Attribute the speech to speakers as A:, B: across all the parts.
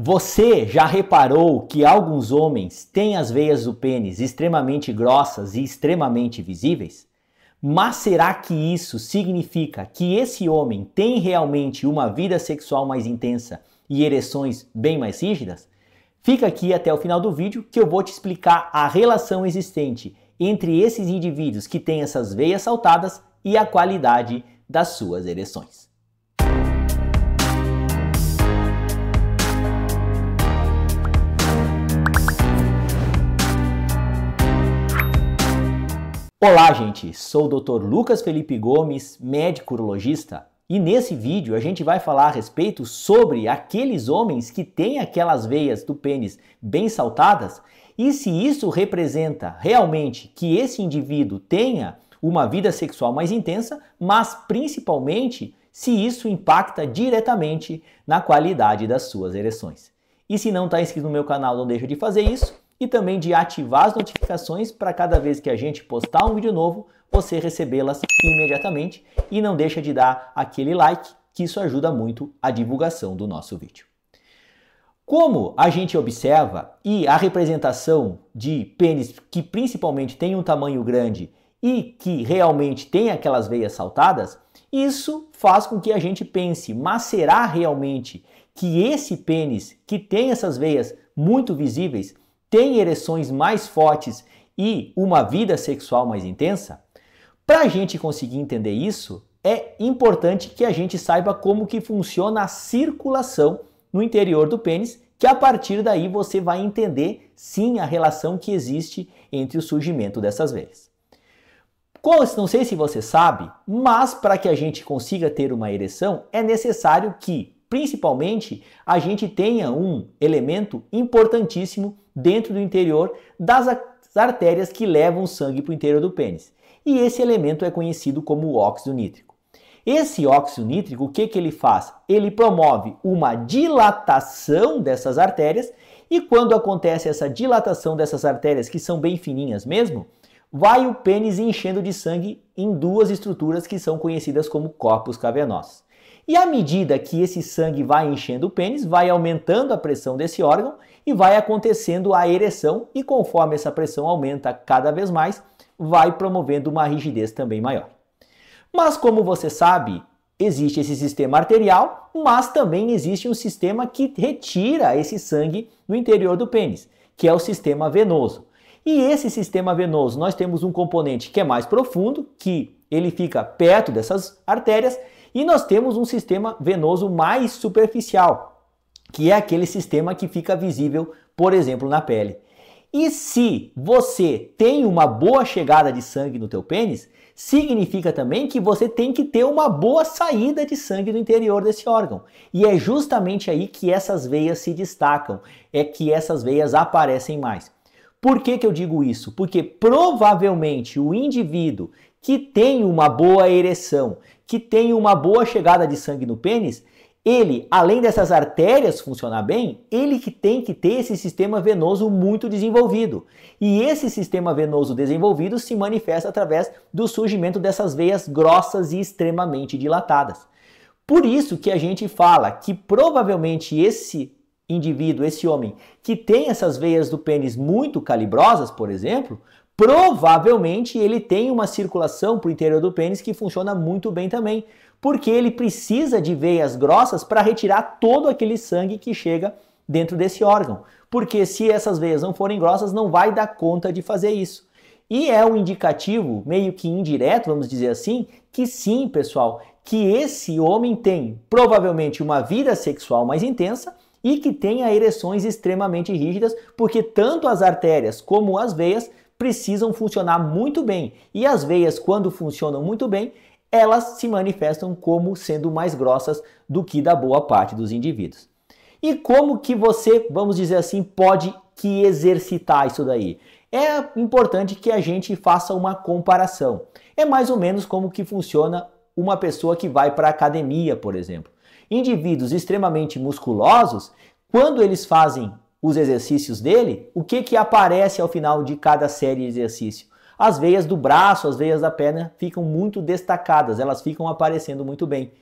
A: Você já reparou que alguns homens têm as veias do pênis extremamente grossas e extremamente visíveis? Mas será que isso significa que esse homem tem realmente uma vida sexual mais intensa e ereções bem mais rígidas? Fica aqui até o final do vídeo que eu vou te explicar a relação existente entre esses indivíduos que têm essas veias saltadas e a qualidade das suas ereções. Olá, gente. Sou o Dr. Lucas Felipe Gomes, médico urologista, e nesse vídeo a gente vai falar a respeito sobre aqueles homens que têm aquelas veias do pênis bem saltadas e se isso representa realmente que esse indivíduo tenha uma vida sexual mais intensa, mas principalmente se isso impacta diretamente na qualidade das suas ereções. E se não está inscrito no meu canal, não deixa de fazer isso e também de ativar as notificações para cada vez que a gente postar um vídeo novo, você recebê-las imediatamente e não deixa de dar aquele like, que isso ajuda muito a divulgação do nosso vídeo. Como a gente observa e a representação de pênis que principalmente tem um tamanho grande e que realmente tem aquelas veias saltadas, isso faz com que a gente pense, mas será realmente que esse pênis que tem essas veias muito visíveis têm ereções mais fortes e uma vida sexual mais intensa? Para a gente conseguir entender isso, é importante que a gente saiba como que funciona a circulação no interior do pênis, que a partir daí você vai entender sim a relação que existe entre o surgimento dessas veias. Não sei se você sabe, mas para que a gente consiga ter uma ereção é necessário que, principalmente, a gente tenha um elemento importantíssimo dentro do interior das artérias que levam sangue para o interior do pênis. E esse elemento é conhecido como óxido nítrico. Esse óxido nítrico, o que, que ele faz? Ele promove uma dilatação dessas artérias, e quando acontece essa dilatação dessas artérias, que são bem fininhas mesmo, vai o pênis enchendo de sangue em duas estruturas que são conhecidas como corpos cavernosos. E à medida que esse sangue vai enchendo o pênis, vai aumentando a pressão desse órgão e vai acontecendo a ereção, e conforme essa pressão aumenta cada vez mais, vai promovendo uma rigidez também maior. Mas como você sabe, existe esse sistema arterial, mas também existe um sistema que retira esse sangue do interior do pênis, que é o sistema venoso. E esse sistema venoso, nós temos um componente que é mais profundo, que ele fica perto dessas artérias e nós temos um sistema venoso mais superficial, que é aquele sistema que fica visível, por exemplo, na pele. E se você tem uma boa chegada de sangue no teu pênis, significa também que você tem que ter uma boa saída de sangue do interior desse órgão. E é justamente aí que essas veias se destacam, é que essas veias aparecem mais. Por que, que eu digo isso? Porque provavelmente o indivíduo que tem uma boa ereção, que tem uma boa chegada de sangue no pênis, ele, além dessas artérias funcionar bem, ele que tem que ter esse sistema venoso muito desenvolvido. E esse sistema venoso desenvolvido se manifesta através do surgimento dessas veias grossas e extremamente dilatadas. Por isso que a gente fala que provavelmente esse indivíduo, esse homem que tem essas veias do pênis muito calibrosas, por exemplo, Provavelmente ele tem uma circulação para o interior do pênis que funciona muito bem também, porque ele precisa de veias grossas para retirar todo aquele sangue que chega dentro desse órgão. Porque se essas veias não forem grossas, não vai dar conta de fazer isso. E é um indicativo, meio que indireto, vamos dizer assim, que sim, pessoal, que esse homem tem provavelmente uma vida sexual mais intensa e que tenha ereções extremamente rígidas, porque tanto as artérias como as veias precisam funcionar muito bem. E as veias, quando funcionam muito bem, elas se manifestam como sendo mais grossas do que da boa parte dos indivíduos. E como que você, vamos dizer assim, pode que exercitar isso daí? É importante que a gente faça uma comparação. É mais ou menos como que funciona uma pessoa que vai para a academia, por exemplo. Indivíduos extremamente musculosos, quando eles fazem os exercícios dele, o que, que aparece ao final de cada série de exercício? As veias do braço, as veias da perna ficam muito destacadas, elas ficam aparecendo muito bem.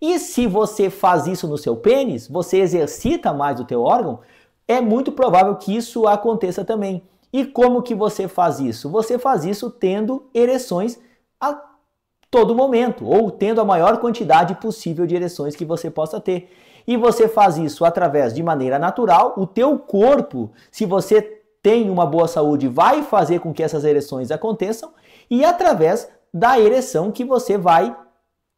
A: E se você faz isso no seu pênis, você exercita mais o teu órgão, é muito provável que isso aconteça também. E como que você faz isso? Você faz isso tendo ereções a todo momento, ou tendo a maior quantidade possível de ereções que você possa ter. E você faz isso através de maneira natural. O teu corpo, se você tem uma boa saúde, vai fazer com que essas ereções aconteçam e através da ereção que você vai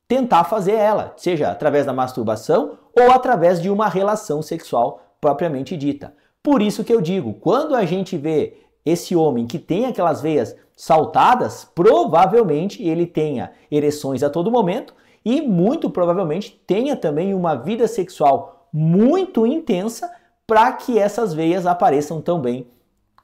A: tentar fazer ela, seja através da masturbação ou através de uma relação sexual propriamente dita. Por isso que eu digo, quando a gente vê esse homem que tem aquelas veias saltadas, provavelmente ele tenha ereções a todo momento, e muito provavelmente tenha também uma vida sexual muito intensa para que essas veias apareçam também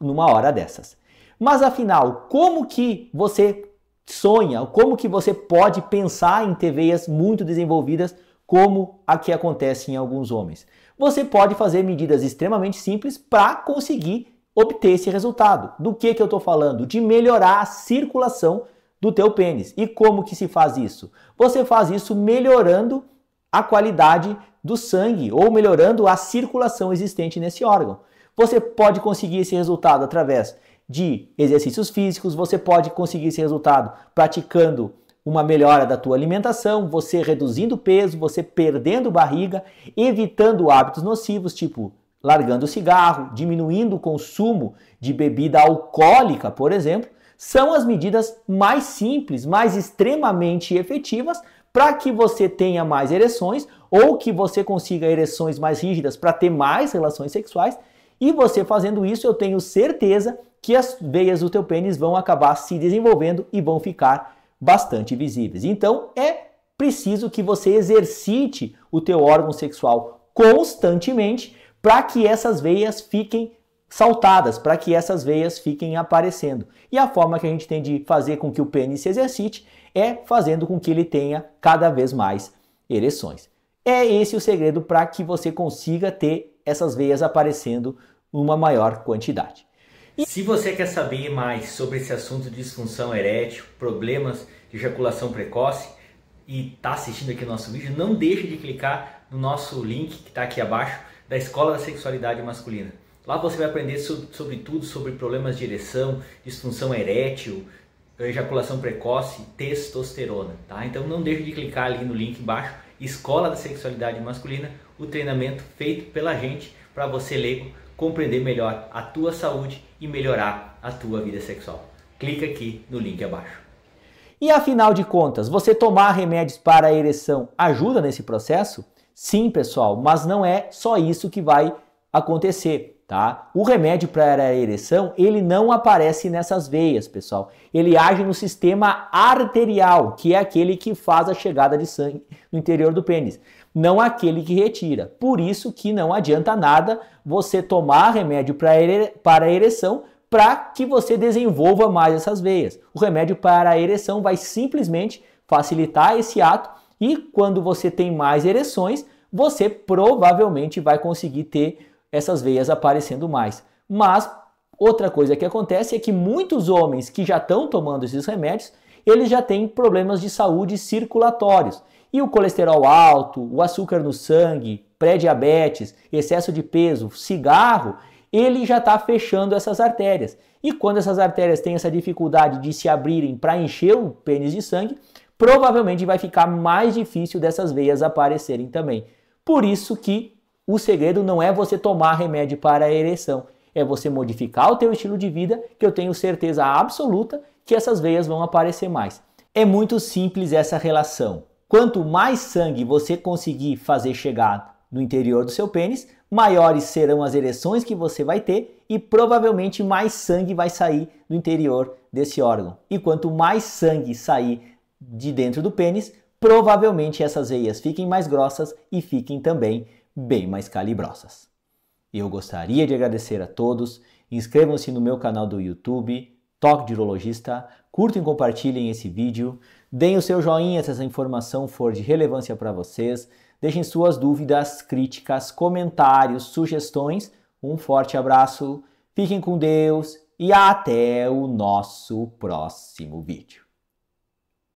A: numa hora dessas. Mas afinal, como que você sonha, como que você pode pensar em ter veias muito desenvolvidas como a que acontece em alguns homens? Você pode fazer medidas extremamente simples para conseguir obter esse resultado. Do que, que eu estou falando? De melhorar a circulação do teu pênis. E como que se faz isso? Você faz isso melhorando a qualidade do sangue ou melhorando a circulação existente nesse órgão. Você pode conseguir esse resultado através de exercícios físicos, você pode conseguir esse resultado praticando uma melhora da tua alimentação, você reduzindo peso, você perdendo barriga, evitando hábitos nocivos, tipo largando o cigarro, diminuindo o consumo de bebida alcoólica, por exemplo, são as medidas mais simples, mais extremamente efetivas para que você tenha mais ereções ou que você consiga ereções mais rígidas para ter mais relações sexuais. E você fazendo isso, eu tenho certeza que as veias do teu pênis vão acabar se desenvolvendo e vão ficar bastante visíveis. Então, é preciso que você exercite o teu órgão sexual constantemente para que essas veias fiquem saltadas para que essas veias fiquem aparecendo. E a forma que a gente tem de fazer com que o pênis se exercite é fazendo com que ele tenha cada vez mais ereções. É esse o segredo para que você consiga ter essas veias aparecendo uma maior quantidade. E... Se você quer saber mais sobre esse assunto de disfunção erétil, problemas de ejaculação precoce e está assistindo aqui o nosso vídeo, não deixe de clicar no nosso link que está aqui abaixo da Escola da Sexualidade Masculina. Lá você vai aprender sobre tudo sobre problemas de ereção, disfunção erétil, ejaculação precoce, testosterona, tá? Então não deixe de clicar ali no link embaixo, Escola da Sexualidade Masculina, o treinamento feito pela gente para você leigo compreender melhor a tua saúde e melhorar a tua vida sexual. Clica aqui no link abaixo. E afinal de contas, você tomar remédios para a ereção ajuda nesse processo? Sim, pessoal, mas não é só isso que vai acontecer. Tá? O remédio para a ereção, ele não aparece nessas veias, pessoal. Ele age no sistema arterial, que é aquele que faz a chegada de sangue no interior do pênis, não aquele que retira. Por isso que não adianta nada você tomar remédio para a ereção para que você desenvolva mais essas veias. O remédio para a ereção vai simplesmente facilitar esse ato e quando você tem mais ereções, você provavelmente vai conseguir ter essas veias aparecendo mais. Mas outra coisa que acontece é que muitos homens que já estão tomando esses remédios, eles já têm problemas de saúde circulatórios. E o colesterol alto, o açúcar no sangue, pré-diabetes, excesso de peso, cigarro, ele já está fechando essas artérias. E quando essas artérias têm essa dificuldade de se abrirem para encher o pênis de sangue, provavelmente vai ficar mais difícil dessas veias aparecerem também. Por isso que o segredo não é você tomar remédio para a ereção, é você modificar o teu estilo de vida, que eu tenho certeza absoluta que essas veias vão aparecer mais. É muito simples essa relação. Quanto mais sangue você conseguir fazer chegar no interior do seu pênis, maiores serão as ereções que você vai ter e provavelmente mais sangue vai sair do interior desse órgão. E quanto mais sangue sair de dentro do pênis, provavelmente essas veias fiquem mais grossas e fiquem também bem mais calibrosas. Eu gostaria de agradecer a todos, inscrevam-se no meu canal do YouTube, Toque de Urologista, curtem e compartilhem esse vídeo, deem o seu joinha se essa informação for de relevância para vocês, deixem suas dúvidas, críticas, comentários, sugestões. Um forte abraço, fiquem com Deus e até o nosso próximo vídeo.